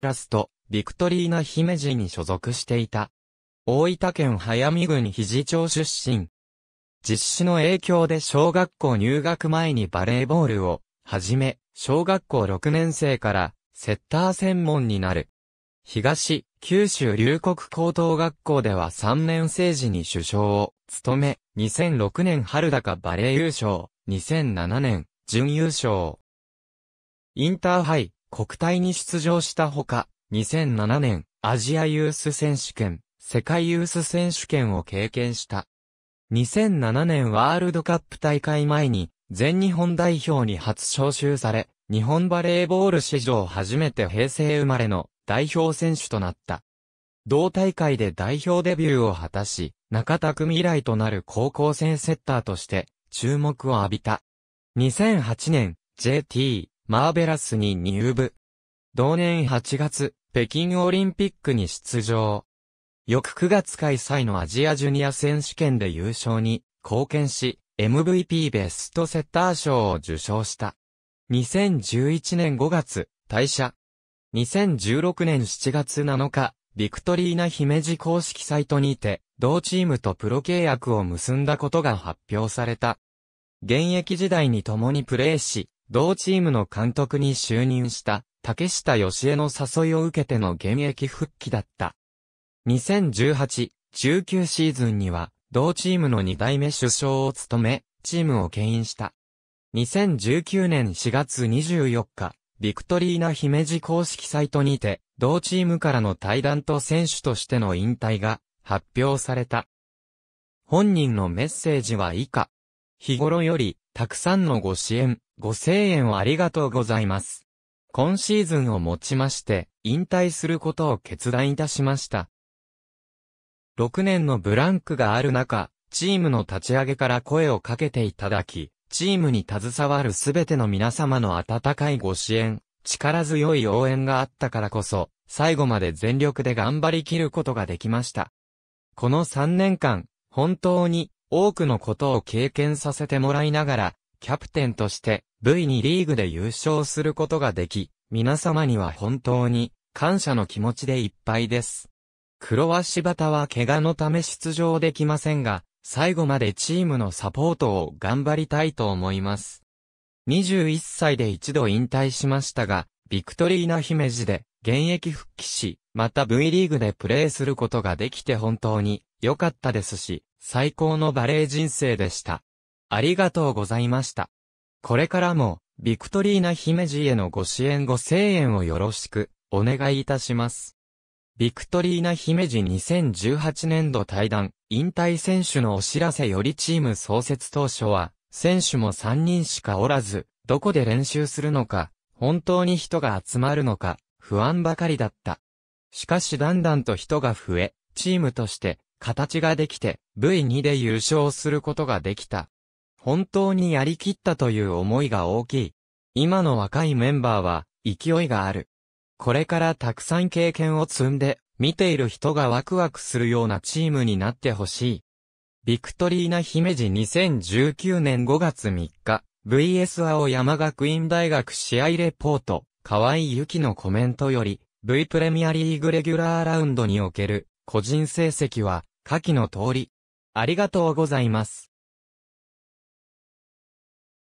ラスト、ビクトリーナ姫路に所属していた。大分県早見郡肘町出身。実施の影響で小学校入学前にバレーボールを、はじめ、小学校6年生から、セッター専門になる。東、九州龍谷高等学校では3年生時に首相を務め、2006年春高バレー優勝、2007年準優勝。インターハイ、国体に出場したほか、2007年、アジアユース選手権、世界ユース選手権を経験した。2007年ワールドカップ大会前に、全日本代表に初招集され、日本バレーボール史上初めて平成生まれの代表選手となった。同大会で代表デビューを果たし、中田組以来となる高校生セッターとして注目を浴びた。2008年 JT マーベラスに入部。同年8月、北京オリンピックに出場。翌9月開催のアジアジュニア選手権で優勝に貢献し、MVP ベストセッター賞を受賞した。2011年5月、退社。2016年7月7日、ビクトリーナ姫路公式サイトにて、同チームとプロ契約を結んだことが発表された。現役時代に共にプレーし、同チームの監督に就任した、竹下義江の誘いを受けての現役復帰だった。2018、19シーズンには、同チームの2代目首相を務め、チームを牽引した。2019年4月24日、ビクトリーナ姫路公式サイトにて、同チームからの対談と選手としての引退が発表された。本人のメッセージは以下。日頃より、たくさんのご支援、ご声援をありがとうございます。今シーズンをもちまして、引退することを決断いたしました。6年のブランクがある中、チームの立ち上げから声をかけていただき、チームに携わるすべての皆様の温かいご支援、力強い応援があったからこそ、最後まで全力で頑張りきることができました。この3年間、本当に多くのことを経験させてもらいながら、キャプテンとして V2 リーグで優勝することができ、皆様には本当に感謝の気持ちでいっぱいです。黒は柴田は怪我のため出場できませんが、最後までチームのサポートを頑張りたいと思います。21歳で一度引退しましたが、ビクトリーナ姫路で現役復帰し、また V リーグでプレーすることができて本当に良かったですし、最高のバレー人生でした。ありがとうございました。これからも、ビクトリーナ姫路へのご支援ご声援をよろしく、お願いいたします。ビクトリーナ姫路2018年度対談、引退選手のお知らせよりチーム創設当初は、選手も3人しかおらず、どこで練習するのか、本当に人が集まるのか、不安ばかりだった。しかしだんだんと人が増え、チームとして、形ができて、V2 で優勝することができた。本当にやりきったという思いが大きい。今の若いメンバーは、勢いがある。これからたくさん経験を積んで、見ている人がワクワクするようなチームになってほしい。ビクトリーナ姫路2019年5月3日、VS 青山学院大学試合レポート、河合ゆきのコメントより、V プレミアリーグレギュラーラウンドにおける、個人成績は、下記の通り。ありがとうございます。